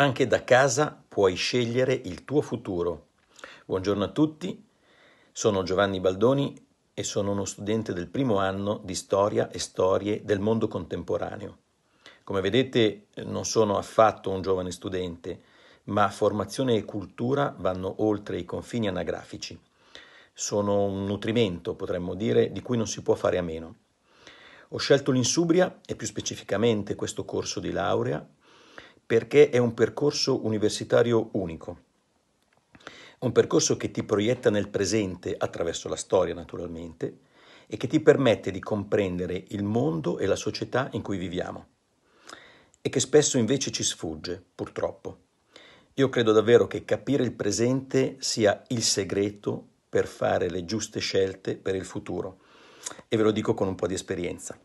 Anche da casa puoi scegliere il tuo futuro. Buongiorno a tutti, sono Giovanni Baldoni e sono uno studente del primo anno di Storia e Storie del mondo contemporaneo. Come vedete non sono affatto un giovane studente, ma formazione e cultura vanno oltre i confini anagrafici. Sono un nutrimento, potremmo dire, di cui non si può fare a meno. Ho scelto l'insubria e più specificamente questo corso di laurea perché è un percorso universitario unico, un percorso che ti proietta nel presente attraverso la storia naturalmente e che ti permette di comprendere il mondo e la società in cui viviamo e che spesso invece ci sfugge, purtroppo. Io credo davvero che capire il presente sia il segreto per fare le giuste scelte per il futuro e ve lo dico con un po' di esperienza.